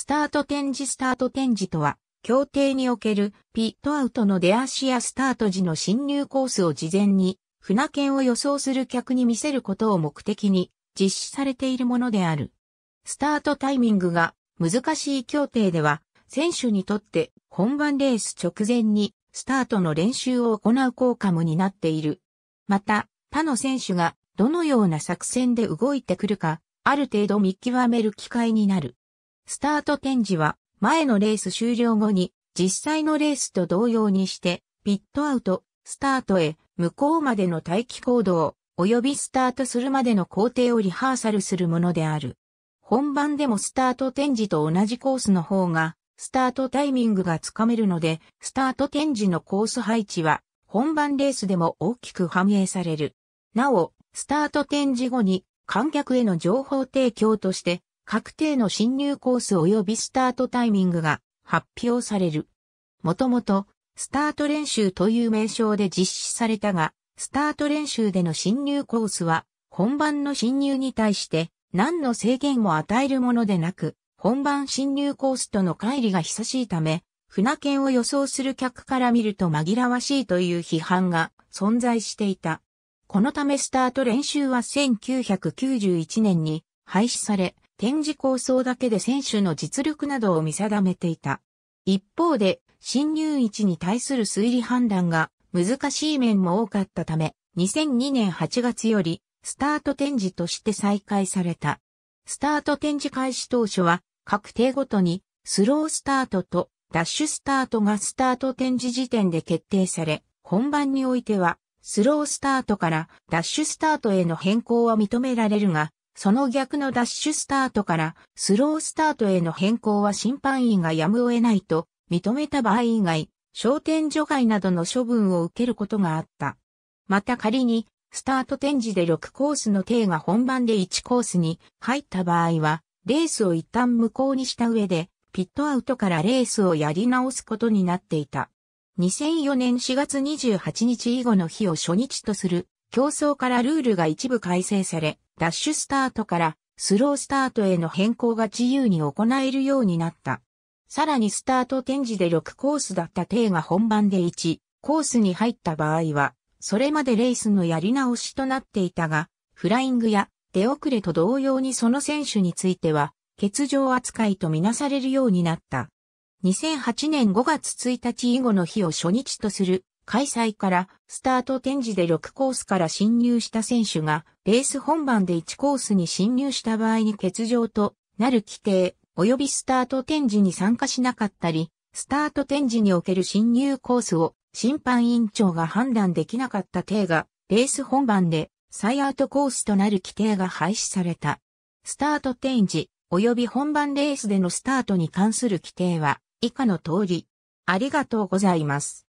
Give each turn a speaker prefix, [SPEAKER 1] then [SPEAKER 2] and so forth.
[SPEAKER 1] スタート展示スタート展示とは、協定におけるピットアウトの出足やスタート時の侵入コースを事前に、船券を予想する客に見せることを目的に実施されているものである。スタートタイミングが難しい協定では、選手にとって本番レース直前にスタートの練習を行う効果も担っている。また、他の選手がどのような作戦で動いてくるか、ある程度見極める機会になる。スタート展示は前のレース終了後に実際のレースと同様にしてピットアウト、スタートへ向こうまでの待機行動及びスタートするまでの工程をリハーサルするものである。本番でもスタート展示と同じコースの方がスタートタイミングがつかめるのでスタート展示のコース配置は本番レースでも大きく反映される。なお、スタート展示後に観客への情報提供として確定の進入コース及びスタートタイミングが発表される。もともと、スタート練習という名称で実施されたが、スタート練習での進入コースは、本番の進入に対して何の制限も与えるものでなく、本番進入コースとの乖離が久しいため、船券を予想する客から見ると紛らわしいという批判が存在していた。このためスタート練習は1991年に廃止され、展示構想だけで選手の実力などを見定めていた。一方で、侵入位置に対する推理判断が難しい面も多かったため、2002年8月より、スタート展示として再開された。スタート展示開始当初は、各艇ごとに、スロースタートとダッシュスタートがスタート展示時点で決定され、本番においては、スロースタートからダッシュスタートへの変更は認められるが、その逆のダッシュスタートからスロースタートへの変更は審判員がやむを得ないと認めた場合以外、商店除外などの処分を受けることがあった。また仮に、スタート展示で6コースの定が本番で1コースに入った場合は、レースを一旦無効にした上で、ピットアウトからレースをやり直すことになっていた。2004年4月28日以後の日を初日とする競争からルールが一部改正され、ダッシュスタートからスロースタートへの変更が自由に行えるようになった。さらにスタート展示で6コースだった艇が本番で1コースに入った場合は、それまでレースのやり直しとなっていたが、フライングや出遅れと同様にその選手については、欠場扱いとみなされるようになった。2008年5月1日以後の日を初日とする開催からスタート展示で6コースから侵入した選手が、レース本番で1コースに侵入した場合に欠場となる規定、及びスタート展示に参加しなかったり、スタート展示における侵入コースを審判委員長が判断できなかった体が、レース本番で再アウトコースとなる規定が廃止された。スタート展示、及び本番レースでのスタートに関する規定は、以下の通り。ありがとうございます。